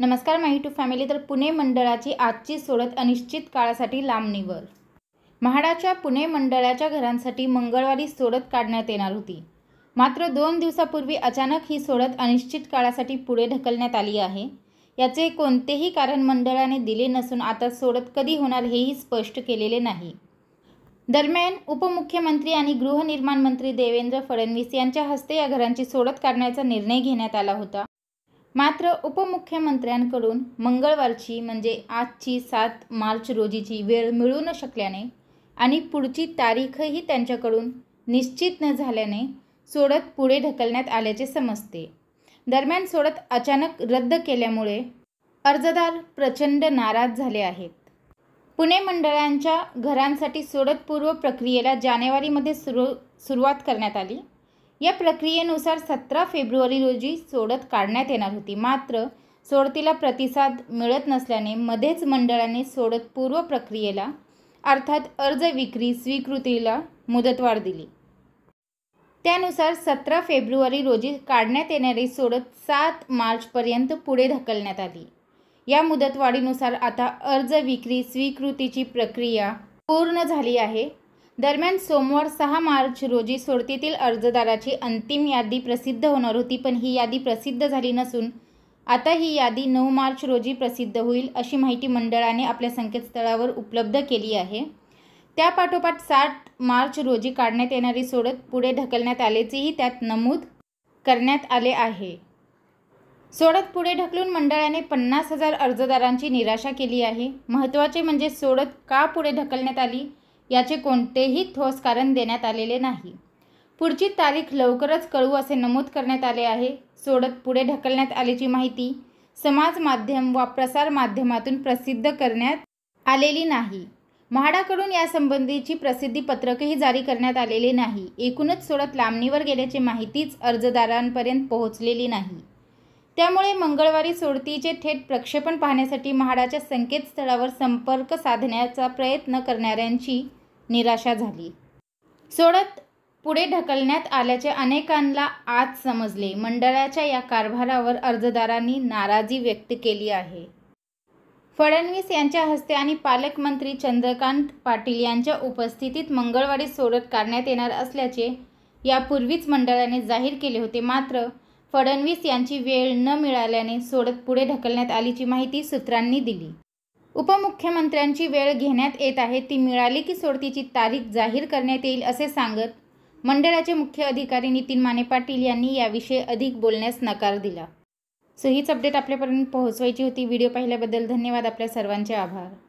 नमस्कार माही to family तर पुणे मंडळाची आजची सोडत अनिश्चित काळासाठी लांबणीवर म्हाडाच्या पुणे मंडळाच्या घरांसाठी मंगळवारी सोडत काढण्यात येणार होती मात्र दोन दिवसापूर्वी अचानक ही सोडत अनिश्चित काळासाठी पुढे ढकलण्यात आली आहे याचे कोणतेही कारण मंडळाने दिले नसून आता सोडत कधी होणार हेही स्पष्ट केलेले नाही दरम्यान उपमुख्यमंत्री आणि गृहनिर्माण मंत्री देवेंद्र फडणवीस यांच्या हस्ते या घरांची सोडत काढण्याचा निर्णय घेण्यात आला होता मात्र उपमुख्यमंत्र्यांकडून मंगळवारची म्हणजे आजची सात मार्च रोजीची वेळ मिळू न शकल्याने आणि पुढची तारीखही त्यांच्याकडून निश्चित न झाल्याने सोडत पुढे ढकलण्यात आल्याचे समजते दरम्यान सोडत अचानक रद्द केल्यामुळे अर्जदार प्रचंड नाराज झाले आहेत पुणे मंडळांच्या घरांसाठी सोडतपूर्व प्रक्रियेला जानेवारीमध्ये सुरू सुरुवात करण्यात आली या प्रक्रियेनुसार सतरा फेब्रुवारी रोजी सोडत काढण्यात येणार होती मात्र सोडतीला प्रतिसाद मिळत नसल्याने मध्येच मंडळाने सोडत पूर्व प्रक्रियेला अर्थात अर्ज विक्री स्वीकृतीला मुदतवाढ दिली त्यानुसार सतरा फेब्रुवारी रोजी काढण्यात येणारी सोडत सात मार्चपर्यंत पुढे ढकलण्यात आली या मुदतवाढीनुसार आता अर्ज विक्री स्वीकृतीची प्रक्रिया पूर्ण झाली आहे दरम्यान सोमवार सहा मार्च रोजी सोडतीतील अर्जदाराची अंतिम यादी प्रसिद्ध होणार होती पण ही यादी प्रसिद्ध झाली नसून आता ही यादी नऊ मार्च रोजी प्रसिद्ध होईल अशी माहिती मंडळाने आपल्या संकेतस्थळावर उपलब्ध केली आहे त्यापाठोपाठ साठ मार्च रोजी काढण्यात येणारी सोडत पुढे ढकलण्यात आल्याचेही त्यात नमूद करण्यात आले आहे सोडत पुढे ढकलून मंडळाने पन्नास हजार अर्जदारांची निराशा केली आहे महत्त्वाचे म्हणजे सोडत का पुढे ढकलण्यात आली याचे कोणतेही ठोस कारण देण्यात आलेले नाही पुढची तारीख लवकरच कळू असे नमूद करण्यात आले आहे सोडत पुढे ढकलण्यात आल्याची माहिती समाज माध्यम वा प्रसार माध्यमातून प्रसिद्ध करण्यात आलेली नाही म्हाडाकडून यासंबंधीची प्रसिद्धी पत्रकही जारी करण्यात आलेले नाही एकूणच सोडत लांबणीवर गेल्याची माहितीच अर्जदारांपर्यंत पोहोचलेली नाही त्यामुळे मंगळवारी सोडतीचे थेट प्रक्षेपण पाहण्यासाठी म्हाडाच्या संकेतस्थळावर संपर्क साधण्याचा प्रयत्न करणाऱ्यांची निराशा झाली सोडत पुढे ढकलण्यात आल्याचे अनेकांना आज समजले मंडळाच्या या कारभारावर अर्जदारांनी नाराजी व्यक्त केली आहे फडणवीस यांच्या हस्ते आणि पालकमंत्री चंद्रकांत पाटील यांच्या उपस्थितीत मंगळवारी सोडत काढण्यात येणार असल्याचे यापूर्वीच मंडळाने जाहीर केले होते मात्र फडणवीस यांची वेळ न मिळाल्याने सोडत पुढे ढकलण्यात आलीची माहिती सूत्रांनी दिली उपमुख्यमंत्र्यांची वेळ घेण्यात येत आहे ती मिळाली की सोडतीची तारीख जाहीर करण्यात येईल असे सांगत मंडळाचे मुख्य अधिकारी नितीन माने पाटील यांनी याविषयी अधिक बोलण्यास नकार दिला सो हीच अपडेट आपल्यापर्यंत पोहोचवायची होती व्हिडिओ पाहिल्याबद्दल धन्यवाद आपल्या सर्वांचे आभार